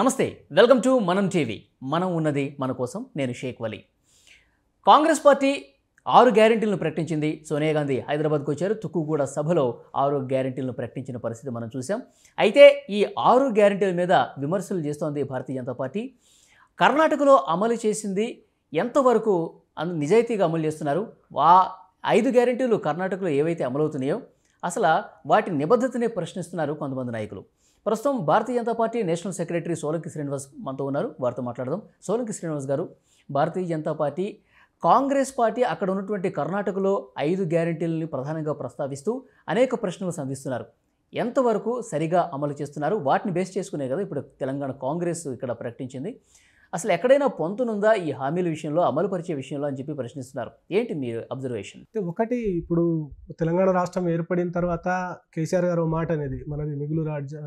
నమస్తే welcome to మనం TV మనం ఉన్నది మన కోసం నేను షేక్ వలీ కాంగ్రెస్ పార్టీ ఆరు గ్యారంటీలను ప్రకటించింది సోనియా గాంధీ హైదరాబాద్కు వచ్చారు తుక్కుగూడ సభలో ఆరు గ్యారంటీలను ప్రకటించిన పరిస్థితి మనం చూసాం అయితే ఈ ఆరు గ్యారంటీల మీద విమర్శలు చేస్తోంది భారతీయ జనతా పార్టీ కర్ణాటకలో అమలు చేసింది ఎంతవరకు నిజాయితీగా అమలు చేస్తున్నారు ఆ ఐదు గ్యారంటీలు కర్ణాటకలో ఏవైతే అమలవుతున్నాయో అసలు వాటి నిబద్ధతనే ప్రశ్నిస్తున్నారు కొంతమంది నాయకులు ప్రస్తుతం Bharatiya Janata party national secretary Solanki Srinivas మనతో ఉన్నారు వారితో మాట్లాడదాం సోలంకి శ్రీనివాస్ గారు భారతీయ జనతా పార్టీ కాంగ్రెస్ పార్టీ అక్కడ ఉన్నటువంటి కర్ణాటకలో ఐదు గ్యారంటీలని ప్రధానంగా ప్రస్తావిస్తూ అనేక ప్రశ్నలు సంధిస్తున్నారు ఎంతవరకు సరిగా అమలు చేస్తున్నారు వాటిని బేస్ చేసుకునే కదా ఇప్పుడు తెలంగాణ కాంగ్రెస్ ఇక్కడ ప్రకటించింది అసలు ఎక్కడైనా పొంతునుందా ఈ హామీల విషయంలో అమలు పరిచే విషయంలో అని చెప్పి ప్రశ్నిస్తున్నారు ఏంటి మీరు అబ్జర్వేషన్ ఒకటి ఇప్పుడు తెలంగాణ రాష్ట్రం ఏర్పడిన తర్వాత కేసీఆర్ గారు మాట అనేది మనది మిగులు రాజ్య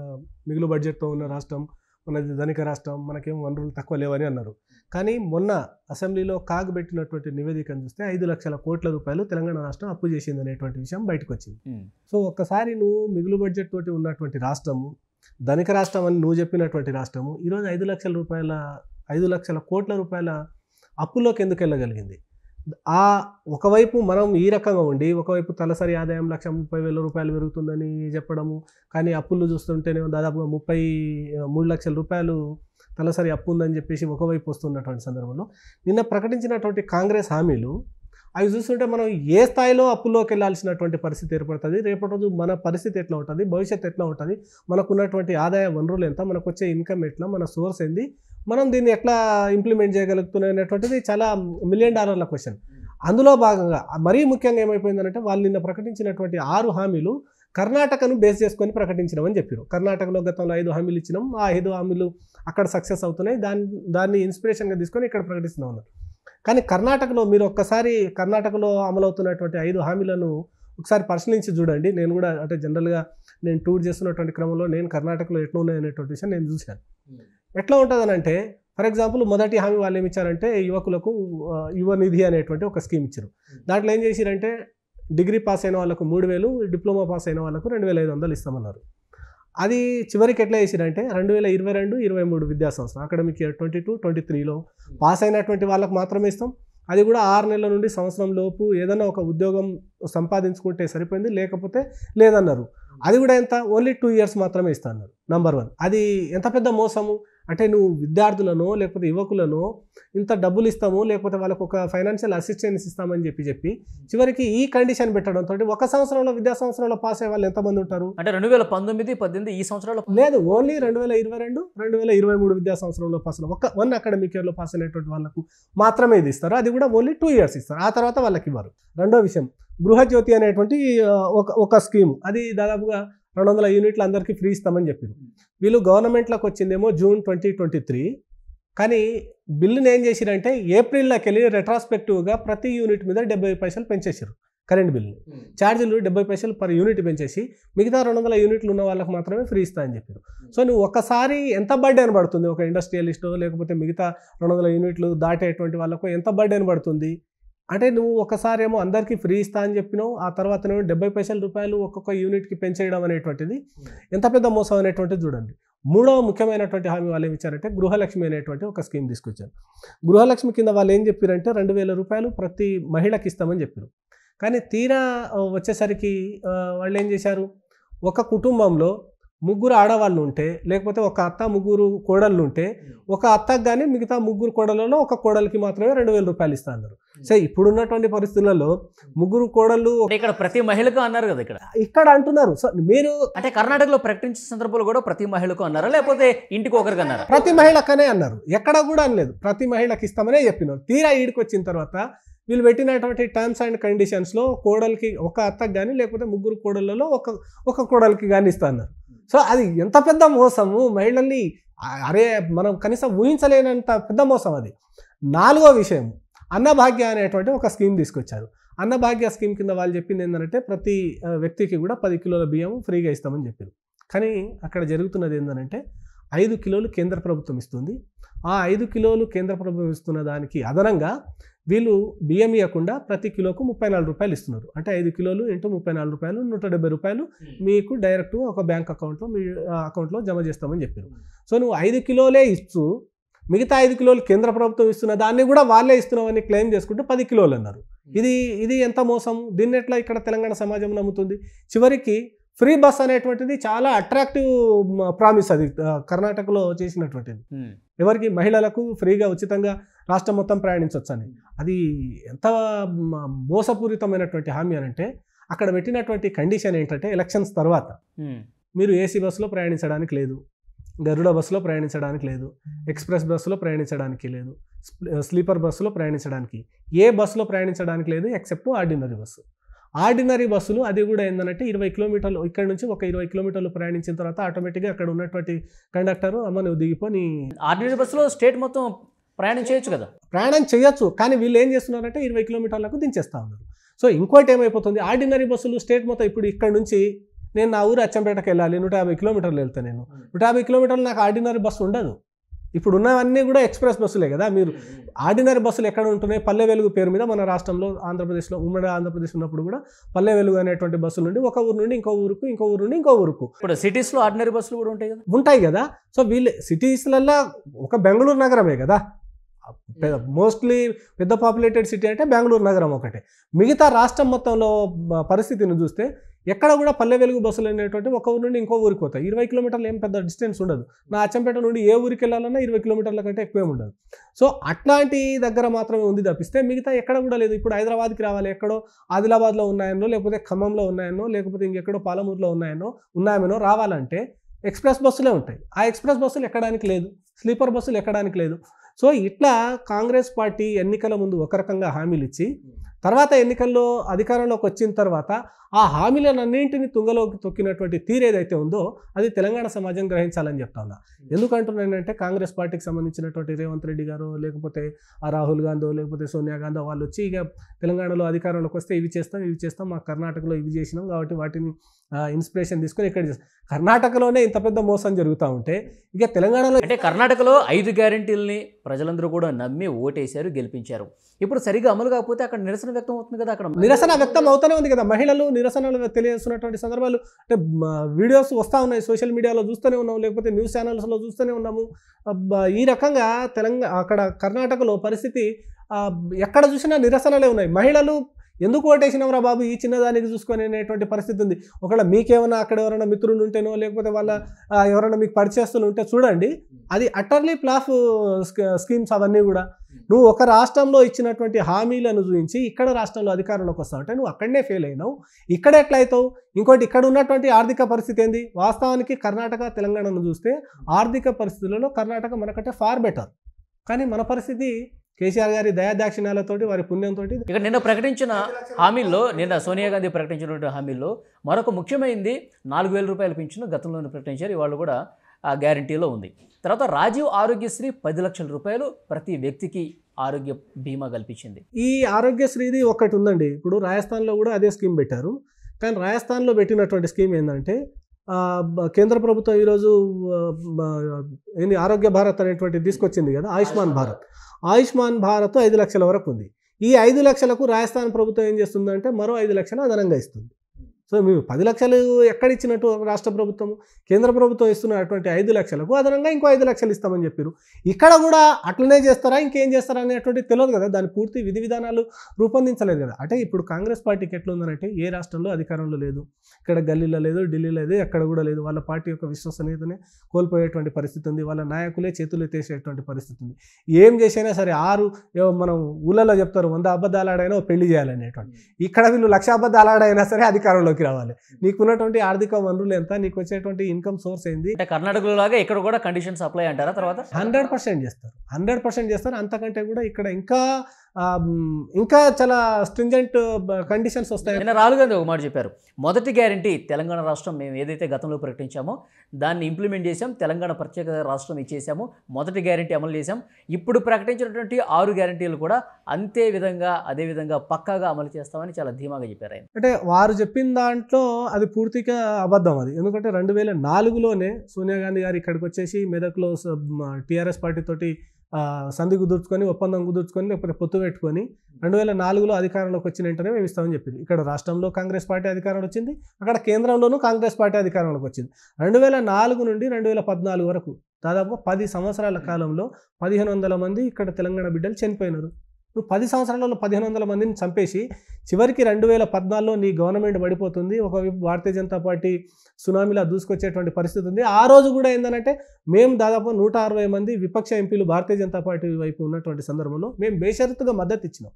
మిగులు బడ్జెట్తో ఉన్న రాష్ట్రం మనది ధనిక రాష్ట్రం మనకేం వనరులు తక్కువ లేవని అన్నారు కానీ మొన్న అసెంబ్లీలో కాగ్ పెట్టినటువంటి నివేదికను చూస్తే ఐదు లక్షల కోట్ల రూపాయలు తెలంగాణ రాష్ట్రం అప్పు చేసింది అనేటువంటి విషయం బయటకు వచ్చింది సో ఒక్కసారి నువ్వు మిగులు బడ్జెట్ తోటి ఉన్నటువంటి రాష్ట్రము ధనిక రాష్ట్రం అని నువ్వు చెప్పినటువంటి రాష్ట్రము ఈరోజు ఐదు లక్షల రూపాయల ఐదు లక్షల కోట్ల రూపాయల అప్పుల్లోకి ఎందుకు వెళ్ళగలిగింది ఆ ఒకవైపు మనం ఈ రకంగా ఉండి ఒకవైపు తలసరి ఆదాయం లక్ష ముప్పై వేల రూపాయలు పెరుగుతుందని చెప్పడము కానీ అప్పులు చూస్తుంటేనే దాదాపుగా ముప్పై మూడు లక్షల రూపాయలు తలసరి అప్పు ఉందని చెప్పేసి ఒకవైపు వస్తున్నటువంటి సందర్భంలో నిన్న ప్రకటించినటువంటి కాంగ్రెస్ హామీలు అవి చూస్తుంటే మనం ఏ స్థాయిలో అప్పుల్లోకి వెళ్ళాల్సినటువంటి పరిస్థితి ఏర్పడుతుంది రేపటి రోజు మన పరిస్థితి ఎట్లా ఉంటుంది భవిష్యత్తు ఎట్లా ఉంటుంది మనకున్నటువంటి ఆదాయ వనరులు ఎంత మనకు వచ్చే ఇన్కమ్ ఎట్లా మన సోర్స్ ఏంది మనం దీన్ని ఎట్లా ఇంప్లిమెంట్ చేయగలుగుతున్నాం అనేటువంటిది చాలా మిలియన్ డాలర్ల క్వశ్చన్ అందులో భాగంగా మరీ ముఖ్యంగా ఏమైపోయిందంటే వాళ్ళు నిన్న ప్రకటించినటువంటి ఆరు హామీలు కర్ణాటకను బేస్ చేసుకొని అని చెప్పారు కర్ణాటకలో గతంలో ఐదు హామీలు ఇచ్చినాం ఆ ఐదు హామీలు అక్కడ సక్సెస్ అవుతున్నాయి దాన్ని దాన్ని ఇన్స్పిరేషన్గా తీసుకొని ఇక్కడ ప్రకటిస్తున్నాం అన్నారు కానీ కర్ణాటకలో మీరు ఒక్కసారి కర్ణాటకలో అమలవుతున్నటువంటి ఐదు హామీలను ఒకసారి పరిశీలించి చూడండి నేను కూడా అంటే జనరల్గా నేను టూర్ చేస్తున్నటువంటి క్రమంలో నేను కర్ణాటకలో ఎట్లా ఉన్నాయనేటువంటి విషయం నేను చూశాను ఎట్లా ఉంటుందనంటే ఫర్ ఎగ్జాంపుల్ మొదటి హామీ వాళ్ళు ఏమి ఇచ్చారంటే యువకులకు నిధి అనేటువంటి ఒక స్కీమ్ ఇచ్చారు hmm. దాంట్లో ఏం చేసిరంటే డిగ్రీ పాస్ అయిన వాళ్ళకు మూడు వేలు డిప్లొమా పాస్ అయిన వాళ్ళకు రెండు వేల ఐదు వందలు ఇస్తామన్నారు అది చివరికి ఎట్లా చేసిరంటే రెండు వేల ఇరవై రెండు ఇరవై మూడు విద్యా సంవత్సరం academic year twenty two twenty త్రీలో hmm. పాస్ అయినటువంటి వాళ్ళకు మాత్రమే ఇస్తాం అది కూడా ఆరు నెలల నుండి సంవత్సరం లోపు ఏదైనా ఒక ఉద్యోగం సంపాదించుకుంటే సరిపోయింది లేకపోతే లేదన్నారు hmm. అది కూడా ఎంత ఓన్లీ టూ ఇయర్స్ మాత్రమే ఇస్తా అన్నారు నంబర్ వన్ అది ఎంత పెద్ద మోసము అంటే నువ్వు విద్యార్థులను లేకపోతే యువకులను ఇంత డబ్బులు ఇస్తాము లేకపోతే వాళ్ళకు ఒక ఫైనాన్షియల్ అసిస్టెన్స్ ఇస్తామని చెప్పి చెప్పి చివరికి ఈ కండిషన్ పెట్టడంతో ఒక సంవత్సరంలో విద్యా సంవత్సరంలో పాస్ అయ్యే వాళ్ళు ఎంతమంది ఉంటారు అంటే రెండు వేల పంతొమ్మిది పద్దెనిమిది ఈ సంవత్సరంలో లేదు ఓన్లీ రెండు వేల ఇరవై రెండు రెండు వేల ఇరవై మూడు విద్యా సంవత్సరంలో పాస్ ఒక వన్ అకాడమిక్ ఇయర్లో పాస్ అయినటువంటి వాళ్ళకు మాత్రమే ఇది ఇస్తారు అది కూడా ఓన్లీ టూ ఇయర్స్ ఇస్తారు ఆ తర్వాత వాళ్ళకి ఇవ్వరు రెండో విషయం గృహజ్యోతి అనేటువంటి ఒక ఒక స్కీమ్ అది దాదాపుగా రెండు వందల యూనిట్లు అందరికీ ఫ్రీ ఇస్తామని చెప్పారు వీళ్ళు గవర్నమెంట్లోకి వచ్చిందేమో జూన్ ట్వంటీ ట్వంటీ త్రీ కానీ బిల్లుని ఏం చేసిరంటే ఏప్రిల్లోకి వెళ్ళి రెట్రాస్పెక్టివ్గా ప్రతి యూనిట్ మీద డెబ్బై పైసలు పెంచేసారు కరెంట్ బిల్లు hmm. ఛార్జీలు డెబ్బై పైసలు పర్ యూనిట్ పెంచేసి మిగతా రెండు వందల యూనిట్లు ఉన్న వాళ్ళకి మాత్రమే ఫ్రీ ఇస్తా అని చెప్పారు hmm. సో నువ్వు ఒకసారి ఎంత బర్డెన్ పడుతుంది ఒక ఇండస్ట్రియలిస్టో లేకపోతే మిగతా రెండు వందల యూనిట్లు దాటేటువంటి వాళ్ళకు ఎంత బర్డెన్ పడుతుంది అంటే నువ్వు ఒకసారి ఏమో అందరికీ ఫ్రీ ఇస్తా అని చెప్పినావు ఆ తర్వాత నేను డెబ్బై పైసల రూపాయలు ఒక్కొక్క యూనిట్కి పెంచేయడం అనేటువంటిది ఎంత పెద్ద మోసం అనేటువంటిది చూడండి మూడవ ముఖ్యమైనటువంటి హామీ వాళ్ళు ఏమి ఇచ్చారంటే గృహలక్ష్మి అనేటువంటి ఒక స్కీమ్ తీసుకొచ్చారు గృహలక్ష్మి కింద వాళ్ళు ఏం చెప్పారంటే రెండు వేల రూపాయలు ప్రతి మహిళకి ఇస్తామని చెప్పారు కానీ తీరా వచ్చేసరికి వాళ్ళు ఏం చేశారు ఒక కుటుంబంలో ముగ్గురు ఆడవాళ్ళు ఉంటే లేకపోతే ఒక అత్త ముగ్గురు కోడళ్ళు ఉంటే ఒక అత్తకు కానీ మిగతా ముగ్గురు కోడలలో ఒక కోడలికి మాత్రమే రెండు వేల రూపాయలు ఇస్తా అన్నారు సరే ఇప్పుడున్నటువంటి పరిస్థితులలో ముగ్గురు కోడళ్ళు ఇక్కడ ప్రతి మహిళకు అన్నారు కదా ఇక్కడ ఇక్కడ అంటున్నారు సో మీరు అంటే కర్ణాటకలో ప్రకటించిన సందర్భంలో కూడా ప్రతి మహిళకు అన్నారా లేకపోతే ఇంటికి ఒకరికి అన్నారు ప్రతి మహిళకనే అన్నారు ఎక్కడ కూడా అనలేదు ప్రతి మహిళకి ఇస్తామనే చెప్పినారు తీరా ఈడికి వచ్చిన తర్వాత వీళ్ళు పెట్టినటువంటి టర్మ్స్ అండ్ కండిషన్స్లో కోడలికి ఒక అత్తకు కానీ లేకపోతే ముగ్గురు కోడళ్ళలో ఒక ఒక కోడలికి కానీ ఇస్తా అన్నారు సో అది ఎంత పెద్ద మోసము మహిళల్ని అరే మనం కనీసం ఊహించలేనంత పెద్ద మోసం అది నాలుగో విషయం అన్నభాగ్య అనేటువంటి ఒక స్కీమ్ తీసుకొచ్చారు అన్నభాగ్య స్కీమ్ కింద వాళ్ళు చెప్పింది ఏంటంటే ప్రతి వ్యక్తికి కూడా పది కిలోల బియ్యం ఫ్రీగా ఇస్తామని చెప్పారు కానీ అక్కడ జరుగుతున్నది ఏంటంటే ఐదు కిలోలు కేంద్ర ప్రభుత్వం ఇస్తుంది ఆ ఐదు కిలోలు కేంద్ర ప్రభుత్వం ఇస్తున్న దానికి అదనంగా వీళ్ళు బియ్యం ఇవ్వకుండా ప్రతి కిలోకు ముప్పై నాలుగు రూపాయలు ఇస్తున్నారు అంటే ఐదు కిలోలు ఇంటూ ముప్పై నాలుగు రూపాయలు నూట డెబ్బై రూపాయలు మీకు డైరెక్ట్ ఒక బ్యాంక్ అకౌంట్లో మీ అకౌంట్లో జమ చేస్తామని చెప్పారు సో నువ్వు ఐదు కిలోలే ఇస్తూ మిగతా ఐదు కిలోలు కేంద్ర ప్రభుత్వం ఇస్తున్న దాన్ని కూడా వాళ్ళే ఇస్తున్నామని క్లెయిమ్ చేసుకుంటూ పది కిలోలు అన్నారు ఇది ఇది ఎంత మోసం దీన్ని ఎట్లా ఇక్కడ తెలంగాణ సమాజం నమ్ముతుంది చివరికి ఫ్రీ బస్ అనేటువంటిది చాలా అట్రాక్టివ్ ప్రామిస్ అది కర్ణాటకలో చేసినటువంటిది ఎవరికి మహిళలకు ఫ్రీగా ఉచితంగా రాష్ట్రం మొత్తం ప్రయాణించవచ్చు అని అది ఎంత మోసపూరితమైనటువంటి హామీ అని అంటే అక్కడ పెట్టినటువంటి కండిషన్ ఏంటంటే ఎలక్షన్స్ తర్వాత మీరు ఏసీ బస్సులో ప్రయాణించడానికి లేదు గరుడ బస్సులో ప్రయాణించడానికి లేదు ఎక్స్ప్రెస్ బస్సులో ప్రయాణించడానికి లేదు స్లీపర్ బస్సులో ప్రయాణించడానికి ఏ బస్సులో ప్రయాణించడానికి లేదు ఎక్సెప్ట్ ఆర్డినరీ బస్సు ఆర్డినరీ బస్సులు అది కూడా ఏంటంటే ఇరవై కిలోమీటర్లు ఇక్కడ నుంచి ఒక ఇరవై కిలోమీటర్లు ప్రయాణించిన తర్వాత ఆటోమేటిక్గా అక్కడ ఉన్నటువంటి కండక్టర్ అమ్మ నువ్వు దిగిపోని ఆర్డినరీ బస్సులో స్టేట్ మొత్తం ప్రయాణం చేయొచ్చు కదా ప్రయాణం చేయొచ్చు కానీ వీళ్ళు ఏం చేస్తున్నారంటే ఇరవై కిలోమీటర్లకు దించేస్తా ఉన్నారు సో ఇంకోటి ఏమైపోతుంది ఆర్డినరీ బస్సులు స్టేట్ మొత్తం ఇప్పుడు ఇక్కడ నుంచి నేను నా ఊరు అచ్చంపేటకి వెళ్ళాలి నూట యాభై కిలోమీటర్లు వెళ్తాను నేను నూట యాభై కిలోమీటర్లు నాకు ఆర్డినరీ బస్సు ఉండదు ఇప్పుడు ఉన్నవన్నీ కూడా ఎక్స్ప్రెస్ బస్సులే కదా మీరు ఆర్డినరీ బస్సులు ఎక్కడ ఉంటున్నాయి పల్లె వెలుగు పేరు మీద మన రాష్ట్రంలో ఆంధ్రప్రదేశ్లో ఉమ్మడి ఆంధ్రప్రదేశ్ ఉన్నప్పుడు కూడా పల్లె వెలుగు అనేటువంటి బస్సులు నుండి ఒక ఊరు నుండి ఇంకో ఊరుకు ఇంకో ఊరు నుండి ఇంకో ఊరుకు ఇప్పుడు సిటీస్లో ఆర్డినరీ బస్సులు కూడా ఉంటాయి కదా ఉంటాయి కదా సో వీళ్ళు సిటీస్లల్లో ఒక బెంగళూరు నగరమే కదా hmm. మోస్ట్లీ పెద్ద పాపులేటెడ్ సిటీ అంటే బెంగళూరు నగరం ఒకటే మిగతా రాష్ట్రం మొత్తంలో పరిస్థితిని చూస్తే ఎక్కడ కూడా పల్లె వెలుగు బస్సులు అనేటువంటి ఒక ఊరు నుండి ఇంకో ఊరికి పోతాయి ఇరవై కిలోమీటర్లు ఏం పెద్ద డిస్టెన్స్ ఉండదు నా అచ్చంపేట నుండి ఏ ఊరికి వెళ్ళాలన్నా ఇరవై కిలోమీటర్ల కంటే ఎక్కువే ఉండదు సో అట్లాంటి దగ్గర మాత్రమే ఉంది తప్పిస్తే మిగతా ఎక్కడ కూడా లేదు ఇప్పుడు హైదరాబాద్కి రావాలి ఎక్కడో ఆదిలాబాద్లో ఉన్నాయనో లేకపోతే ఖమ్మంలో ఉన్నాయనో లేకపోతే ఇంకెక్కడో పాలమూరులో ఉన్నాయనో ఉన్నాయమేనో రావాలంటే ఎక్స్ప్రెస్ బస్సులే ఉంటాయి ఆ ఎక్స్ప్రెస్ బస్సులు ఎక్కడానికి లేదు స్లీపర్ బస్సులు ఎక్కడానికి లేదు సో ఇట్లా కాంగ్రెస్ పార్టీ ఎన్నికల ముందు ఒక రకంగా హామీలు ఇచ్చి తర్వాత ఎన్నికల్లో అధికారంలోకి వచ్చిన తర్వాత ఆ హామీలన్నింటినీ తుంగలోకి తొక్కినటువంటి తీరు ఏదైతే ఉందో అది తెలంగాణ సమాజం గ్రహించాలని చెప్తా ఉన్నా hmm. ఎందుకంటున్నానంటే కాంగ్రెస్ పార్టీకి సంబంధించినటువంటి రేవంత్ రెడ్డి గారు లేకపోతే ఆ రాహుల్ గాంధీ లేకపోతే సోనియా గాంధీ వాళ్ళు వచ్చి ఇక తెలంగాణలో అధికారంలోకి వస్తే ఇవి చేస్తాం ఇవి చేస్తాం మా కర్ణాటకలో ఇవి చేసినాం కాబట్టి వాటిని ఇన్స్పిరేషన్ తీసుకొని ఇక్కడ చేస్తాం కర్ణాటకలోనే ఇంత పెద్ద మోసం జరుగుతూ ఉంటే ఇక తెలంగాణలో అంటే కర్ణాటకలో ఐదు గ్యారంటీలని ప్రజలందరూ కూడా నమ్మి ఓటేశారు గెలిపించారు ఇప్పుడు సరిగా అమలు కాకపోతే అక్కడ నిరసన వ్యక్తం అవుతుంది కదా అక్కడ నిరసన వ్యక్తం అవుతూనే ఉంది కదా మహిళలు నిరసనలు తెలియజేస్తున్నటువంటి సందర్భాలు అంటే వీడియోస్ వస్తూ ఉన్నాయి సోషల్ మీడియాలో చూస్తూనే ఉన్నాము లేకపోతే న్యూస్ ఛానల్స్లో చూస్తూనే ఉన్నాము ఈ రకంగా తెలంగాణ అక్కడ కర్ణాటకలో పరిస్థితి ఎక్కడ చూసినా నిరసనలే ఉన్నాయి మహిళలు ఎందుకు ఓటేసినవరా బాబు ఈ చిన్నదానికి చూసుకొని అనేటువంటి పరిస్థితి ఉంది ఒకవేళ మీకేమైనా అక్కడ ఎవరైనా మిత్రులు ఉంటేనో లేకపోతే వాళ్ళ ఎవరైనా మీకు పరిచయస్తులు ఉంటే చూడండి అది అటర్లీ ప్లాఫ్ స్కీమ్స్ అవన్నీ కూడా నువ్వు ఒక రాష్ట్రంలో ఇచ్చినటువంటి హామీలను చూపించి ఇక్కడ రాష్ట్రంలో అధికారంలోకి వస్తావు అంటే నువ్వు అక్కడనే ఫెయిల్ అయినావు ఇక్కడ ఎట్లయితావు ఇంకోటి ఇక్కడ ఉన్నటువంటి ఆర్థిక పరిస్థితి ఏంది వాస్తవానికి కర్ణాటక తెలంగాణను చూస్తే ఆర్థిక పరిస్థితులలో కర్ణాటక మనకంటే ఫార్ బెటర్ కానీ మన పరిస్థితి కేసీఆర్ గారి దయాదాక్షిణ్యాలతో వారి పుణ్యంతో ఇక్కడ నిన్న ప్రకటించిన హామీల్లో నిన్న సోనియా గాంధీ ప్రకటించినటువంటి హామీల్లో మరొక ముఖ్యమైనది నాలుగు వేల రూపాయలు పింఛను గతంలోనే ప్రకటించారు ఇవాళ కూడా ఆ గ్యారంటీలో ఉంది తర్వాత రాజీవ్ ఆరోగ్యశ్రీ పది లక్షల రూపాయలు ప్రతి వ్యక్తికి ఆరోగ్య బీమా కల్పించింది ఈ ఆరోగ్యశ్రీది ఒకటి ఉందండి ఇప్పుడు రాజస్థాన్లో కూడా అదే స్కీమ్ పెట్టారు కానీ రాజస్థాన్లో పెట్టినటువంటి స్కీమ్ ఏంటంటే కేంద్ర ప్రభుత్వం ఈరోజు ఏంది ఆరోగ్య భారత్ అనేటువంటి తీసుకొచ్చింది కదా ఆయుష్మాన్ భారత్ ఆయుష్మాన్ భారత్ ఐదు లక్షల వరకు ఉంది ఈ ఐదు లక్షలకు రాజస్థాన్ ప్రభుత్వం ఏం చేస్తుందంటే మరో ఐదు లక్షలు అదనంగా ఇస్తుంది సో మేము పది లక్షలు ఎక్కడ ఇచ్చినట్టు రాష్ట్ర ప్రభుత్వం కేంద్ర ప్రభుత్వం ఇస్తున్నటువంటి ఐదు లక్షలకు అదనంగా ఇంకో ఐదు లక్షలు ఇస్తామని చెప్పారు ఇక్కడ కూడా అట్లనే చేస్తారా ఇంకేం చేస్తారా అనేటువంటి తెలియదు కదా దాని పూర్తి విధి విధానాలు రూపొందించలేదు కదా అంటే ఇప్పుడు కాంగ్రెస్ పార్టీకి ఎట్లుందనంటే ఏ రాష్ట్రంలో అధికారంలో లేదు ఇక్కడ గల్లీలో లేదు ఢిల్లీలో లేదు ఎక్కడ కూడా లేదు వాళ్ళ పార్టీ యొక్క విశ్వసనీయతనే కోల్పోయేటువంటి పరిస్థితి ఉంది వాళ్ళ నాయకులే చేతులు ఎత్తేసేటువంటి పరిస్థితి ఉంది ఏం చేసినా సరే ఆరు మనం ఊళ్ళలో చెప్తారు వంద అబద్ధాలు ఆడైనా పెళ్లి చేయాలనేటువంటి ఇక్కడ వీళ్ళు లక్ష అబద్ధాలు ఆడైనా సరే అధికారంలోకి రావాలి నీకు ఉన్నటువంటి ఆర్థిక వనరులు ఎంత నీకు వచ్చేటువంటి ఇన్కమ్ సోర్స్ ఏంది అంటే కర్ణాటకలో లాగా ఇక్కడ కూడా కండిషన్స్ అప్లై అంటారా తర్వాత హండ్రెడ్ పర్సెంట్ చేస్తారు హండ్రెడ్ పర్సెంట్ చేస్తారు అంతకంటే కూడా ఇక్కడ ఇంకా ఇంకా చాలా స్ట్రింజెంట్ కండిషన్స్ వస్తాయి నేను రాహుల్ గాంధీ ఒక మాట చెప్పారు మొదటి గ్యారంటీ తెలంగాణ రాష్ట్రం మేము ఏదైతే గతంలో ప్రకటించామో దాన్ని ఇంప్లిమెంట్ చేసాం తెలంగాణ ప్రత్యేక రాష్ట్రం ఇచ్చేసాము మొదటి గ్యారంటీ అమలు చేసాం ఇప్పుడు ప్రకటించినటువంటి ఆరు గ్యారంటీలు కూడా అంతే విధంగా అదే విధంగా పక్కాగా అమలు చేస్తామని చాలా ధీమాగా చెప్పారు ఆయన అంటే వారు చెప్పిందా దాంట్లో అది పూర్తిగా అబద్ధం అది ఎందుకంటే రెండు వేల నాలుగులోనే సోనియా గాంధీ గారు ఇక్కడికి వచ్చేసి మెదక్లో టీఆర్ఎస్ పార్టీతోటి సంధి కుదుర్చుకొని ఒప్పందం కుదుర్చుకొని లేకపోతే పొత్తు పెట్టుకొని రెండు వేల నాలుగులో అధికారంలోకి వచ్చిన వెంటనే మేము ఇస్తామని చెప్పింది ఇక్కడ రాష్ట్రంలో కాంగ్రెస్ పార్టీ అధికారంలో వచ్చింది అక్కడ కేంద్రంలోనూ కాంగ్రెస్ పార్టీ అధికారంలోకి వచ్చింది రెండు వేల నాలుగు నుండి రెండు వేల పద్నాలుగు వరకు దాదాపు పది సంవత్సరాల కాలంలో పదిహేను వందల మంది ఇక్కడ తెలంగాణ బిడ్డలు చనిపోయినారు నువ్వు పది సంవత్సరాలలో పదిహేను వందల మందిని చంపేసి చివరికి రెండు వేల పద్నాలుగులో నీ గవర్నమెంట్ పడిపోతుంది ఒకవైపు భారతీయ జనతా పార్టీ సునామీలా దూసుకొచ్చేటువంటి పరిస్థితి ఉంది ఆ రోజు కూడా ఏంటంటే మేము దాదాపు నూట అరవై మంది విపక్ష ఎంపీలు భారతీయ జనతా పార్టీ వైపు ఉన్నటువంటి సందర్భంలో మేము బేషరతుగా మద్దతు ఇచ్చినాం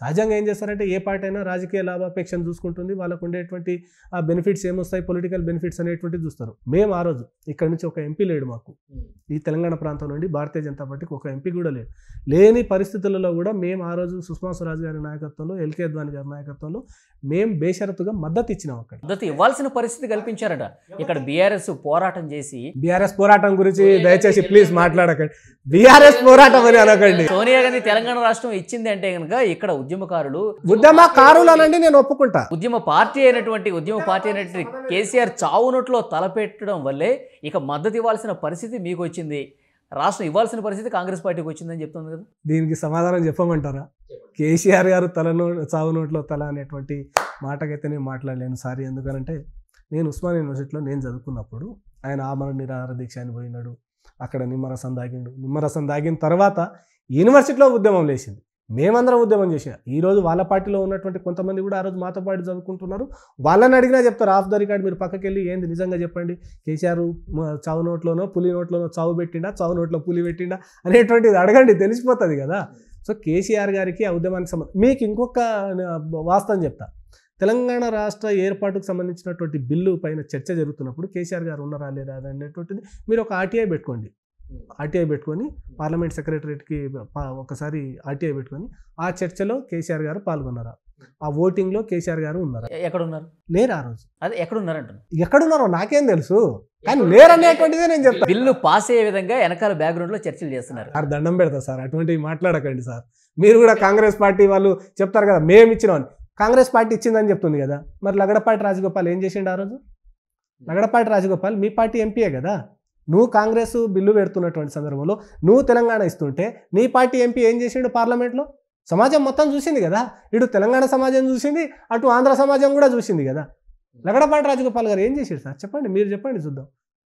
సహజంగా ఏం చేస్తారంటే ఏ పార్టీ అయినా రాజకీయ లాభాపేక్షను చూసుకుంటుంది వాళ్ళకు ఉండేటువంటి ఆ బెనిఫిట్స్ ఏమొస్తాయి పొలిటికల్ బెనిఫిట్స్ అనేటువంటివి చూస్తారు మేము ఆ రోజు ఇక్కడ నుంచి ఒక ఎంపీ లేడు మాకు ఈ తెలంగాణ ప్రాంతం నుండి భారతీయ జనతా పార్టీకి ఒక ఎంపీ కూడా లేదు లేని పరిస్థితులలో కూడా మేము ఆ రోజు సుష్మా స్వరాజ్ గారి నాయకత్వంలో ఎల్కే అద్వాని నాయకత్వంలో మేము బేషరతుగా మద్దతు ఇచ్చినాం అక్కడ మద్దతు ఇవ్వాల్సిన పరిస్థితి కల్పించారట ఇక్కడ బీఆర్ఎస్ పోరాటం చేసి బీఆర్ఎస్ పోరాటం గురించి దయచేసి ప్లీజ్ మాట్లాడకండి బీఆర్ఎస్ పోరాటం అని అనకండి సోనియా గాంధీ తెలంగాణ రాష్ట్రం ఇచ్చింది అంటే కనుక ఇక్కడ ఉద్యమకారులు ఉద్యమకారులు అనండి నేను ఒప్పుకుంటా ఉద్యమ పార్టీ అయినటువంటి ఉద్యమ పార్టీ అయినటువంటి కేసీఆర్ చావునట్లో తలపెట్టడం వల్లే ఇక మద్దతు ఇవ్వాల్సిన పరిస్థితి మీకు వచ్చింది రాష్ట్రం ఇవ్వాల్సిన పరిస్థితి కాంగ్రెస్ పార్టీకి వచ్చిందని చెప్తుంది కదా దీనికి సమాధానం చెప్పమంటారా కేసీఆర్ గారు తలలో చావు నోట్లో తల అనేటువంటి మాటకైతే నేను మాట్లాడలేను సారీ ఎందుకనంటే నేను ఉస్మాన్ యూనివర్సిటీలో నేను చదువుకున్నప్పుడు ఆయన ఆమరణ నిరాహార దీక్ష అని పోయినాడు అక్కడ నిమ్మరసం దాగిండు నిమ్మరసం దాగిన తర్వాత యూనివర్సిటీలో ఉద్యమం లేచింది మేమందరం ఉద్యమం చేసిన ఈరోజు వాళ్ళ పార్టీలో ఉన్నటువంటి కొంతమంది కూడా ఆ రోజు మాతో పాటు చదువుకుంటున్నారు వాళ్ళని అడిగినా చెప్తారు ఆఫ్ ద రికార్డ్ మీరు పక్కకి వెళ్ళి ఏంది నిజంగా చెప్పండి కేసీఆర్ చావు నోట్లోనో పులి నోట్లోనో చావు పెట్టిండా చావు నోట్లో పులి పెట్టిండా అనేటువంటిది అడగండి తెలిసిపోతుంది కదా సో కేసీఆర్ గారికి ఉద్యమానికి సంబంధించి మీకు ఇంకొక వాస్తవం చెప్తా తెలంగాణ రాష్ట్ర ఏర్పాటుకు సంబంధించినటువంటి బిల్లు పైన చర్చ జరుగుతున్నప్పుడు కేసీఆర్ గారు ఉన్నారా లేదా అనేటువంటిది మీరు ఒక ఆర్టీఐ పెట్టుకోండి ఆర్టీఐ పెట్టుకొని పార్లమెంట్ సెక్రటరేట్కి ఒకసారి ఆర్టీఐ పెట్టుకొని ఆ చర్చలో కేసీఆర్ గారు పాల్గొన్నారు ఆ ఓటింగ్ లో కేసీఆర్ గారు ఉన్నారు ఎక్కడ ఉన్నారు లేరు ఆ రోజు అదే ఎక్కడ ఉన్నారంట ఎక్కడ నాకేం తెలుసు కానీ లేరనేటువంటిదే నేను చెప్తాను బిల్లు పాస్ అయ్యే విధంగా వెనకాల బ్యాక్గ్రౌండ్ లో చర్చలు చేస్తున్నారు సార్ దండం పెడతా సార్ అటువంటివి మాట్లాడకండి సార్ మీరు కూడా కాంగ్రెస్ పార్టీ వాళ్ళు చెప్తారు కదా మేము ఇచ్చినాం కాంగ్రెస్ పార్టీ ఇచ్చిందని చెప్తుంది కదా మరి లగడపాటి రాజగోపాల్ ఏం చేసిండు ఆ రోజు లగడపాటి రాజగోపాల్ మీ పార్టీ ఎంపీయే కదా నువ్వు కాంగ్రెస్ బిల్లు పెడుతున్నటువంటి సందర్భంలో నువ్వు తెలంగాణ ఇస్తుంటే నీ పార్టీ ఎంపీ ఏం చేసిండు పార్లమెంట్లో సమాజం మొత్తం చూసింది కదా ఇటు తెలంగాణ సమాజం చూసింది అటు ఆంధ్ర సమాజం కూడా చూసింది కదా లగడపాటి రాజగోపాల్ గారు ఏం చేశారు సార్ చెప్పండి మీరు చెప్పండి చూద్దాం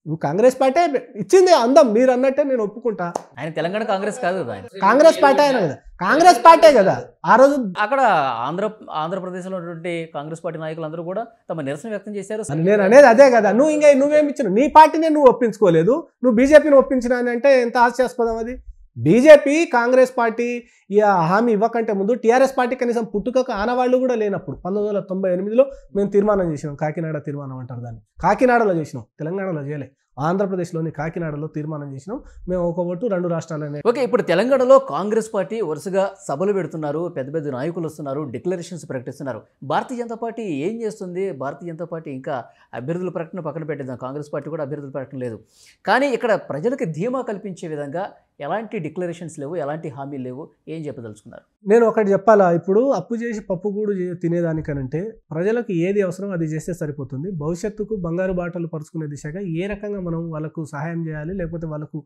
నువ్వు కాంగ్రెస్ పార్టీ ఇచ్చింది అందం మీరు అన్నట్టే నేను ఒప్పుకుంటా ఆయన తెలంగాణ కాంగ్రెస్ కాదు కదా ఆయన కాంగ్రెస్ పార్టీ ఆయన కదా కాంగ్రెస్ పార్టీ కదా ఆ రోజు అక్కడ ఆంధ్ర లో ఉన్నటువంటి కాంగ్రెస్ పార్టీ నాయకులు కూడా తమ నిరసన వ్యక్తం చేశారు నేను అనేది అదే కదా నువ్వు ఇంకా నువ్వేమి ఇచ్చిన నీ పార్టీనే నువ్వు ఒప్పించుకోలేదు నువ్వు బీజేపీని ఒప్పించినా అంటే ఎంత హాస్యాస్పదం అది బీజేపీ కాంగ్రెస్ పార్టీ హామీ ఇవ్వకంటే ముందు టీఆర్ఎస్ పార్టీ కనీసం పుట్టుకకు ఆనవాళ్ళు కూడా లేనప్పుడు పంతొమ్మిది వందల తొంభై ఎనిమిదిలో మేము తీర్మానం చేసినాం కాకినాడ తీర్మానం అంటారు దాన్ని కాకినాడలో చేసినాం తెలంగాణలో చేయలే ఆంధ్రప్రదేశ్లోని కాకినాడలో తీర్మానం చేసినాం మేము ఒక ఓటు రెండు రాష్ట్రాలనే ఓకే ఇప్పుడు తెలంగాణలో కాంగ్రెస్ పార్టీ వరుసగా సభలు పెడుతున్నారు పెద్ద పెద్ద నాయకులు వస్తున్నారు డిక్లరేషన్స్ ప్రకటిస్తున్నారు భారతీయ జనతా పార్టీ ఏం చేస్తుంది భారతీయ జనతా పార్టీ ఇంకా అభ్యర్థుల ప్రకటన పక్కన పెట్టేద్దాం కాంగ్రెస్ పార్టీ కూడా అభ్యర్థుల ప్రకటన లేదు కానీ ఇక్కడ ప్రజలకు ధీమా కల్పించే విధంగా ఎలాంటి డిక్లరేషన్స్ లేవు ఎలాంటి హామీ లేవు ఏం చెప్పదలుచుకున్నారు నేను ఒకటి చెప్పాలా ఇప్పుడు అప్పు చేసి పప్పు కూడా తినేదానికనంటే ప్రజలకు ఏది అవసరం అది చేస్తే సరిపోతుంది భవిష్యత్తుకు బంగారు బాటలు పరుచుకునే దిశగా ఏ రకంగా మనం వాళ్ళకు సహాయం చేయాలి లేకపోతే వాళ్ళకు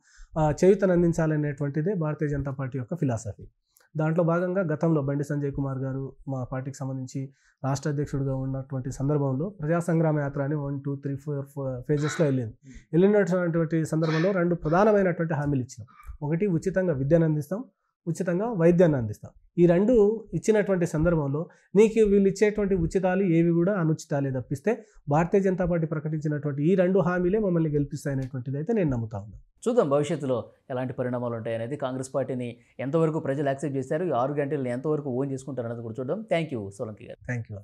చేయుతను అనేటువంటిదే భారతీయ జనతా పార్టీ యొక్క ఫిలాసఫీ దాంట్లో భాగంగా గతంలో బండి సంజయ్ కుమార్ గారు మా పార్టీకి సంబంధించి రాష్ట్ర అధ్యక్షుడిగా ఉన్నటువంటి సందర్భంలో ప్రజా సంగ్రామ యాత్ర అని వన్ టూ త్రీ ఫోర్ ఫేజెస్లో వెళ్ళింది వెళ్ళినటువంటి సందర్భంలో రెండు ప్రధానమైనటువంటి హామీలు ఇచ్చినాం ఒకటి ఉచితంగా విద్యను అందిస్తాం ఉచితంగా వైద్యాన్ని అందిస్తాం ఈ రెండు ఇచ్చినటువంటి సందర్భంలో నీకు వీళ్ళు ఇచ్చేటువంటి ఉచితాలు ఏవి కూడా అనుచితాలే తప్పిస్తే భారతీయ జనతా పార్టీ ప్రకటించినటువంటి ఈ రెండు హామీలే మమ్మల్ని గెలిపిస్తాయనేటువంటిది అయితే నేను నమ్ముతా ఉన్నాను చూద్దాం భవిష్యత్తులో ఎలాంటి పరిణామాలు ఉంటాయనేది కాంగ్రెస్ పార్టీని ఎంతవరకు ప్రజలు యాక్సెప్ట్ చేశారు ఈ ఆరు గంటలను ఎంతవరకు ఓన్ చేసుకుంటారు అన్నది కూడా చూడడం థ్యాంక్ యూ సోలంకి గారు థ్యాంక్ యూ